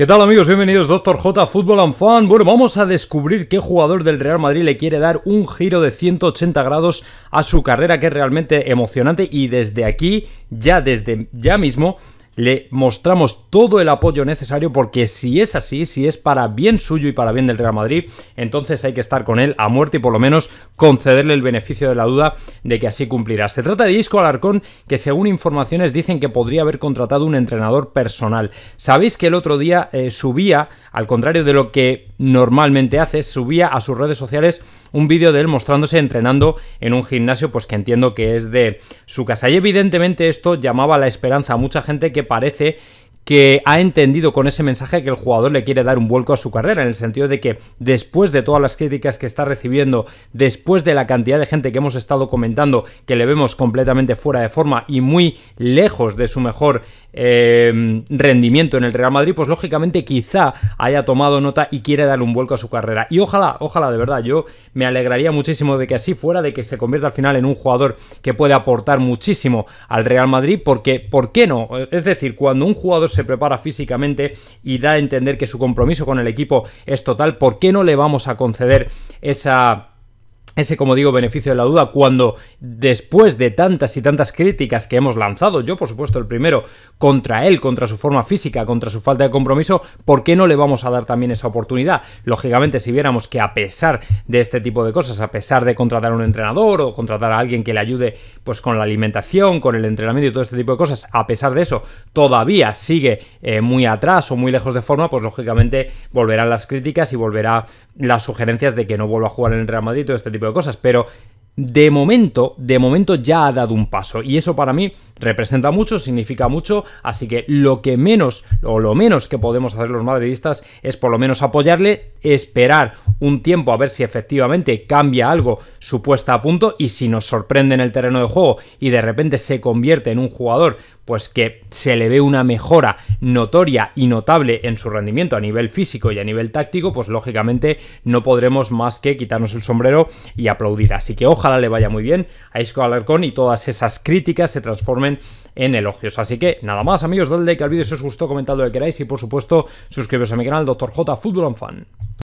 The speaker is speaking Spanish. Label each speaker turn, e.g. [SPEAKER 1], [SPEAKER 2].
[SPEAKER 1] ¿Qué tal amigos? Bienvenidos Doctor J Fútbol and Fan. Bueno, vamos a descubrir qué jugador del Real Madrid le quiere dar un giro de 180 grados a su carrera que es realmente emocionante y desde aquí, ya desde ya mismo le mostramos todo el apoyo necesario porque si es así, si es para bien suyo y para bien del Real Madrid, entonces hay que estar con él a muerte y por lo menos concederle el beneficio de la duda de que así cumplirá. Se trata de Isco Alarcón que según informaciones dicen que podría haber contratado un entrenador personal. Sabéis que el otro día eh, subía, al contrario de lo que normalmente hace, subía a sus redes sociales un vídeo de él mostrándose entrenando en un gimnasio, pues que entiendo que es de su casa. Y evidentemente esto llamaba la esperanza a mucha gente que parece que ha entendido con ese mensaje que el jugador le quiere dar un vuelco a su carrera, en el sentido de que después de todas las críticas que está recibiendo, después de la cantidad de gente que hemos estado comentando, que le vemos completamente fuera de forma y muy lejos de su mejor Em, rendimiento en el Real Madrid, pues lógicamente quizá haya tomado nota y quiere dar un vuelco a su carrera. Y ojalá, ojalá de verdad, yo me alegraría muchísimo de que así fuera, de que se convierta al final en un jugador que puede aportar muchísimo al Real Madrid, porque ¿por qué no? Es decir, cuando un jugador se prepara físicamente y da a entender que su compromiso con el equipo es total, ¿por qué no le vamos a conceder esa ese, como digo, beneficio de la duda cuando después de tantas y tantas críticas que hemos lanzado, yo por supuesto el primero, contra él, contra su forma física, contra su falta de compromiso, ¿por qué no le vamos a dar también esa oportunidad? Lógicamente, si viéramos que a pesar de este tipo de cosas, a pesar de contratar a un entrenador o contratar a alguien que le ayude pues con la alimentación, con el entrenamiento y todo este tipo de cosas, a pesar de eso, todavía sigue eh, muy atrás o muy lejos de forma, pues lógicamente volverán las críticas y volverá las sugerencias de que no vuelva a jugar en el Real Madrid, todo este tipo de cosas, pero de momento, de momento ya ha dado un paso y eso para mí representa mucho, significa mucho, así que lo que menos o lo menos que podemos hacer los madridistas es por lo menos apoyarle, esperar un tiempo a ver si efectivamente cambia algo su puesta a punto y si nos sorprende en el terreno de juego y de repente se convierte en un jugador pues que se le ve una mejora notoria y notable en su rendimiento a nivel físico y a nivel táctico, pues lógicamente no podremos más que quitarnos el sombrero y aplaudir. Así que ojalá le vaya muy bien a Isco Alarcón y todas esas críticas se transformen en elogios. Así que nada más, amigos, dadle like al vídeo si os gustó, comentad lo que queráis y por supuesto suscribiros a mi canal Dr. J Fan.